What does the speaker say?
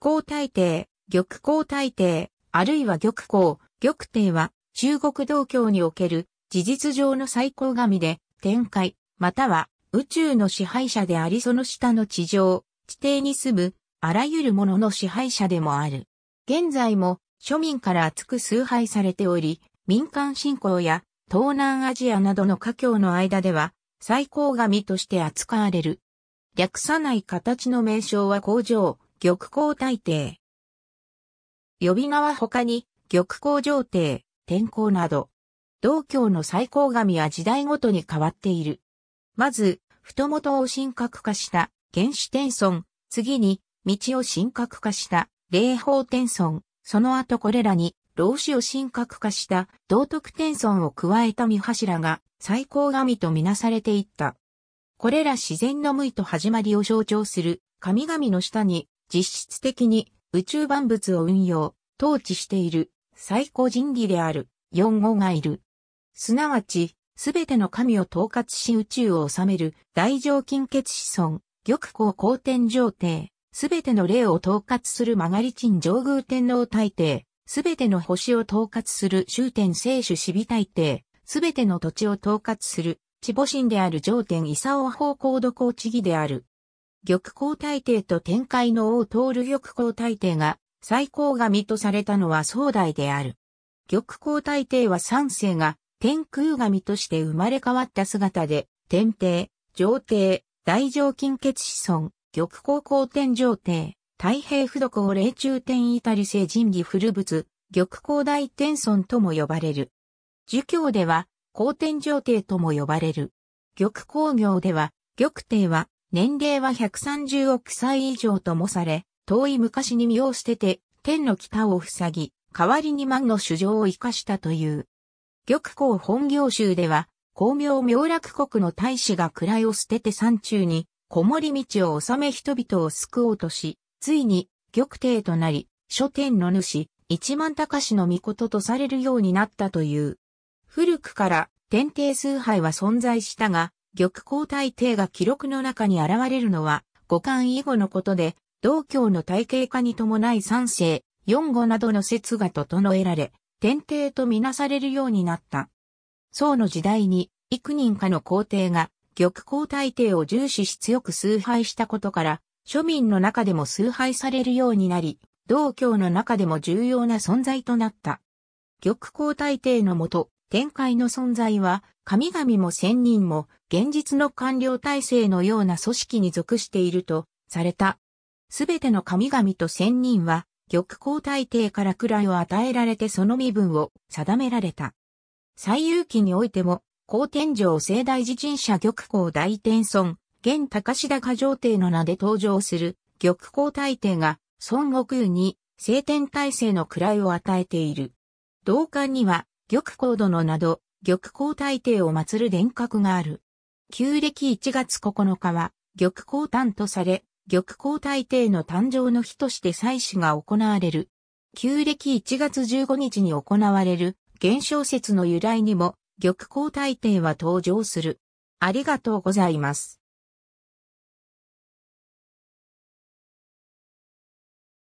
光大帝、玉光大帝、あるいは玉光、玉帝は中国道教における事実上の最高神で、天界、または宇宙の支配者でありその下の地上、地底に住む、あらゆるものの支配者でもある。現在も庶民から厚く崇拝されており、民間信仰や東南アジアなどの華僑の間では最高神として扱われる。略さない形の名称は工場、玉光大帝。呼び名は他に、玉光上帝、天光など、道教の最高神は時代ごとに変わっている。まず、太元を神格化した原始天孫、次に、道を神格化した霊宝天孫、その後これらに、老子を神格化した道徳天孫を加えた三柱が最高神とみなされていった。これら自然の無意と始まりを象徴する神々の下に実質的に宇宙万物を運用、統治している最高人器である四号がいる。すなわち、すべての神を統括し宇宙を治める大乗金欠子孫、玉光光天上帝、すべての霊を統括する曲がり鎮上宮天皇大帝、すべての星を統括する終天聖主守備大帝、すべての土地を統括する地母神である上天伊佐王法皇徳高地義である。玉光大帝と天界の王通る玉光大帝が最高神とされたのは壮大である。玉光大帝は三世が天空神として生まれ変わった姿で、天帝、上帝、大上金欠子孫、玉光光天上帝、太平不読を霊中天至り聖人義古仏、玉光大天孫とも呼ばれる。儒教では、光天上帝とも呼ばれる。玉光行では、玉帝は、年齢は130億歳以上ともされ、遠い昔に身を捨てて、天の北を塞ぎ、代わりに万の主情を生かしたという。玉光本行集では、光明明楽国の大使が位を捨てて山中に、こもり道を治め人々を救おうとし、ついに、玉帝となり、書店の主、一万高氏の御事とされるようになったという。古くから、天帝崇拝は存在したが、玉皇大帝が記録の中に現れるのは、五冠以後のことで、道教の体系化に伴い三世、四語などの説が整えられ、天帝とみなされるようになった。宋の時代に、幾人かの皇帝が、玉皇大帝を重視し強く崇拝したことから、庶民の中でも崇拝されるようになり、道教の中でも重要な存在となった。玉皇大帝のもと、展開の存在は、神々も仙人も、現実の官僚体制のような組織に属していると、された。すべての神々と仙人は、玉皇大帝から位を与えられてその身分を定められた。最有期においても、高天上聖大寺神社玉皇大天孫、現高志田上帝の名で登場する玉皇大帝が孫悟空に聖天体制の位を与えている。同館には玉光殿など、玉光大帝を祀る伝覚がある。旧暦1月9日は、玉光誕とされ、玉光大帝の誕生の日として祭祀が行われる。旧暦1月15日に行われる、現象説の由来にも、玉光大帝は登場する。ありがとうございます。